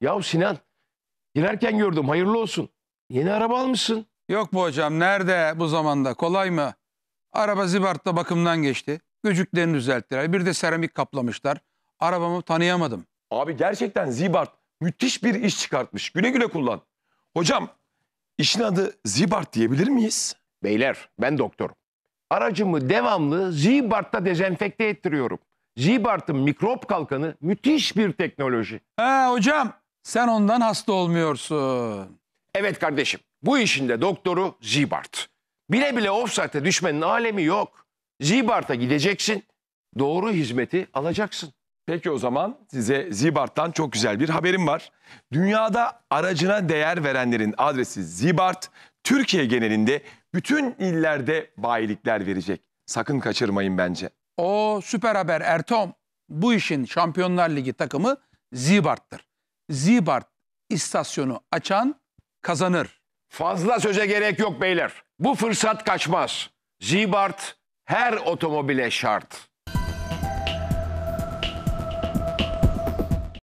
Yahu Sinan girerken gördüm hayırlı olsun. Yeni araba almışsın. Yok bu hocam nerede bu zamanda kolay mı? Araba Zibart'ta bakımdan geçti. Gücüklerini düzelttiler. Bir de seramik kaplamışlar. Arabamı tanıyamadım. Abi gerçekten Zibart müthiş bir iş çıkartmış. Güle güle kullan. Hocam işin adı Zibart diyebilir miyiz? Beyler ben doktorum. Aracımı devamlı Zibart'ta dezenfekte ettiriyorum. Zibart'ın mikrop kalkanı müthiş bir teknoloji. He hocam sen ondan hasta olmuyorsun. Evet kardeşim bu işin de doktoru Zibart. Bile bile offside'e düşmenin alemi yok. Zibart'a gideceksin doğru hizmeti alacaksın. Peki o zaman size Zibart'tan çok güzel bir haberim var. Dünyada aracına değer verenlerin adresi Zibart, Türkiye genelinde bütün illerde bayilikler verecek. Sakın kaçırmayın bence. O süper haber Ertom. Bu işin Şampiyonlar Ligi takımı Zibart'tır. Zibart istasyonu açan kazanır. Fazla söze gerek yok beyler. Bu fırsat kaçmaz. Zibart her otomobile şart.